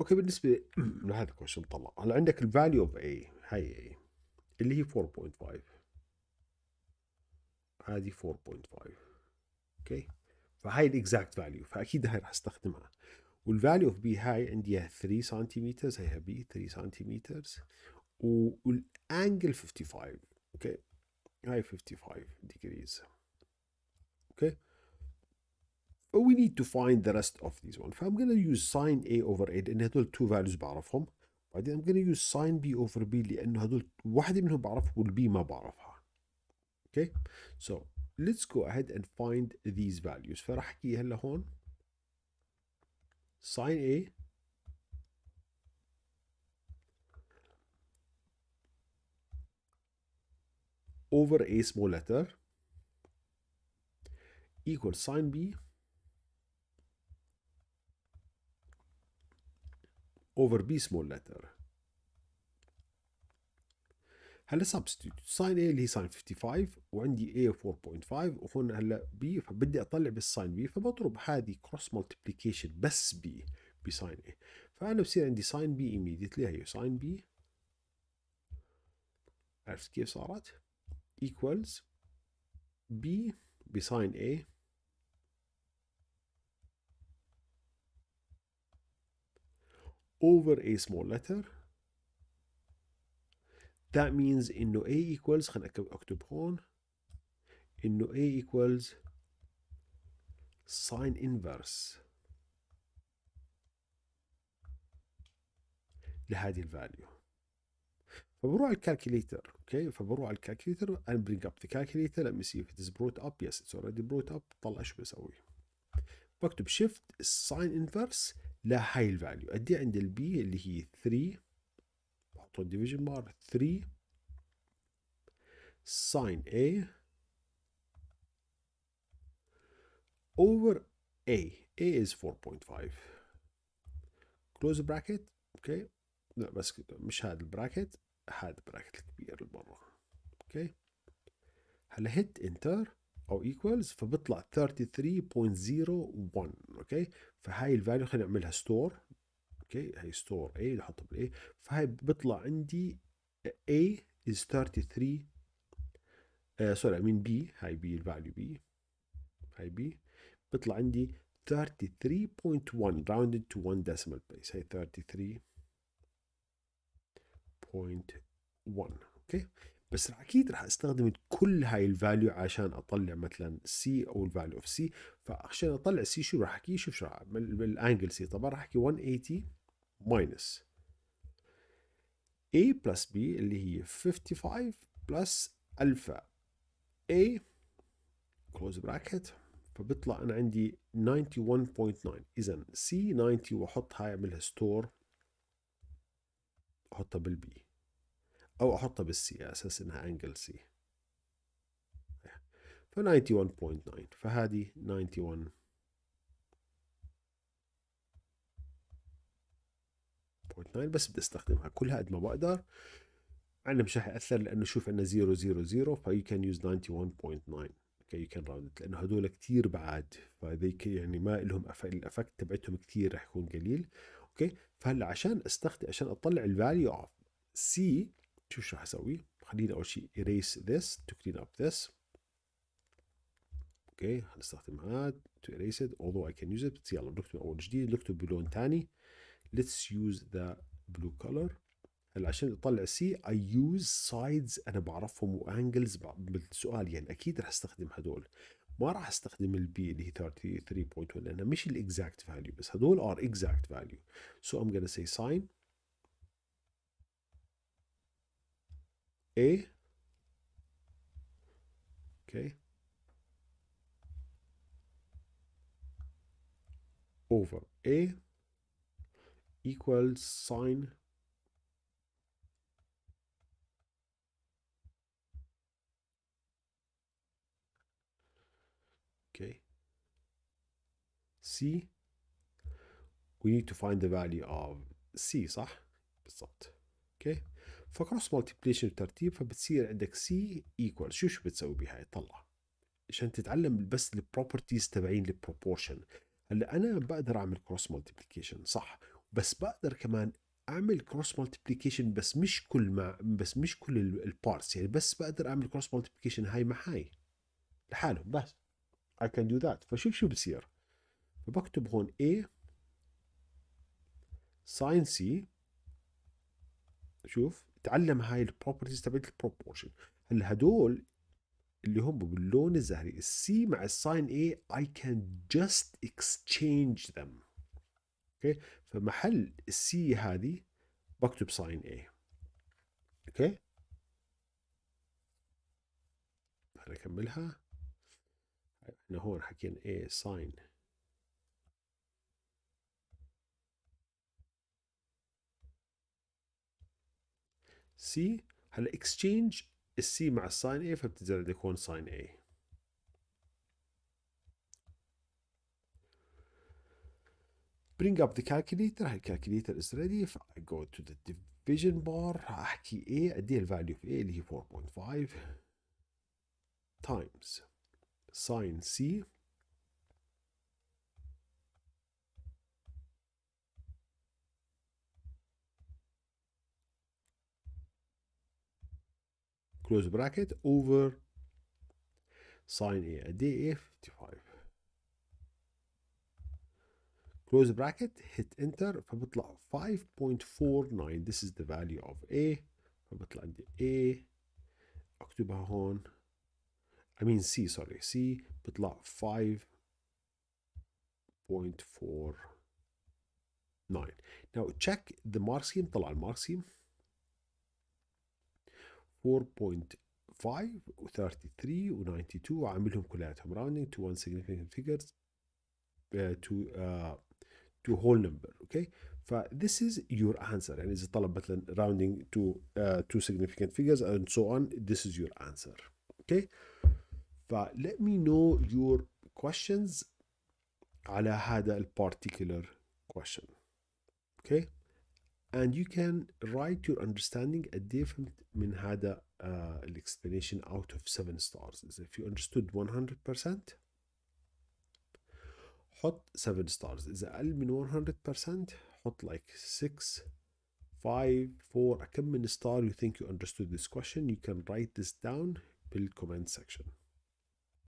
اوكي بالنسبه لهذا الكويشن طلع هلا عندك الفاليو اوف اي هاي اي اللي هي 4.5 هذه 4.5 اوكي فهاي الاكزاكت فاليو فاكيد هاي راح استخدمها والفاليو اوف بي هاي عندي 3 سنتيمتر هي بي 3 سنتيمتر والانجل 55 اوكي هاي 55 ديجريز اوكي But we need to find the rest of these ones. I'm going to use sine A over A لأن هدول two values بعرفهم. بعدين I'm going to use sine B over B لأنه هدول واحدة منهم بعرف والبي ما بعرفها. Okay. So let's go ahead and find these values. فراح أحكي هلا هون sine A over A small letter equals sine B over B small letter هلا substitute ساين A اللي هي ساين 55 وعندي A 4.5 وهون هلا B فبدي اطلع بالساين B فبضرب هذه كروس multiplication بس B بساين A فانا بصير عندي ساين B immediately هي ساين B عرفت كيف صارت؟ equals B بساين A over a small letter that means انه a equals خلنا اكتب هون انه a equals sine inverse لهذه value فبروح على الكالكوليتر اوكي فبروح على الكالكوليتر and bring up the calculator let me see if it is brought up yes it's already brought up طلع شو بسوي بكتب شيفت الساين انفرس لهاي الفاليو قد ايه عند البي اللي هي 3 بحط الديفيجن بار 3 ساين A over A A is 4.5 close bracket اوكي لا بس كده مش هذا البراكت هذا البراكت الكبير المره اوكي هلا هيت انتر او ايكوالز فبيطلع 33.01 اوكي فهاي الفاليو خلينا نعملها ستور اوكي هاي ستور A نحطها بالاي فهاي بيطلع عندي A is 33 سوري مين بي هاي بي الفاليو بي هاي بي بيطلع عندي 33.1 rounded to 1 decimal place هي 33.1 اوكي okay. بس اكيد رح استخدم كل هاي الفاليو عشان اطلع مثلا سي او الفاليو اوف سي فعشان اطلع سي شو راح احكي شوف شو اعمل بالانجل سي طبعا راح احكي 180 ماينس A بلس B اللي هي 55 بلس الفا A كلوز براكت فبيطلع انا عندي 91.9 اذا سي 90 واحط هاي اعملها ستور احطها بالبي او احطها بالسي على اساس انها انجل سي ف 91.9 فهذه 91 بس بدي استخدمها كلها قد ما بقدر عندنا مش رح ياثر لانه شوف عندنا 0 0 0 you can use 91.9 اوكي can round it لانه هدول كثير بعاد فذيك يعني ما لهم الافكت تبعتهم كثير رح يكون قليل اوكي فهلا عشان استخدم عشان اطلع الفاليو اوف سي شوف شو راح اسوي خلينا اول شيء اريس ذس تو كلين اب ذس اوكي هنستخدم هاد تو اريس ات although اي كان يوز ات بس يلا نكتب اول جديد نكتب بلون ثاني ليتس يوز ذا بلو كلر هلا عشان اطلع سي اي يوز سايدز انا بعرفهم وانجلز بالسؤال يعني اكيد راح استخدم هدول ما راح استخدم البي اللي هي 33.1 لانها مش الاكزاكت فاليو بس هدول ار اكزاكت فاليو سو ام gonna say sine A. Okay. Over A equals sine okay C we need to find the value of C صح بالضبط okay فكروس مالتيبليشن ترتيب فبتصير عندك سي ايكوال شو شو بتسوي بهاي طلع عشان تتعلم بس البروبرتيز تبعين البروبورشن هلا انا بقدر اعمل كروس مالتيبليكيشن صح بس بقدر كمان اعمل كروس مالتيبليكيشن بس مش كل مع بس مش كل البارتس يعني بس بقدر اعمل كروس مالتيبليكيشن هاي مع هاي لحالهم بس I can do that فشوف شو بصير فبكتب هون A sin C شوف تعلم هاي البروبرتيز تبعت البروبورشن هلا هدول اللي هم باللون الزهري السي مع الساين اي اي كان جاست اكسشينج ذم اوكي فمحل السي هذه بكتب ساين اي اوكي خلينا احنا هون حكينا اي ساين C هلا exchange ال C مع i sin A فبتزيد يكون sin A bring up the calculator هل calculator is ready if I go to the division bar أحكي A أديه ال value of A اللي 4.5 times sine C close bracket over sine A قد 55 close bracket hit enter فبطلع 5.49 this is the value of A فبطلع عندي A اكتبها هون I mean C sorry C بطلع 5.49 now check the mark scheme طلع المارك scheme 4.5 or 33 و92 وعاملهم كلياتهم rounding to 1 significant figures uh, uh, to whole number. Okay, اوكي this is your answer يعني اذا طلب مثلا rounding to uh, two significant figures and so on this is your answer okay ف let me know your questions على هذا ال particular question okay and you can write your understanding a different من هذا uh, explanation out of 7 stars if you understood 100% حط 7 stars إذا أقل من 100% حط like six, five, four. A 4 كم من star you think you understood this question you can write this down بالcomment section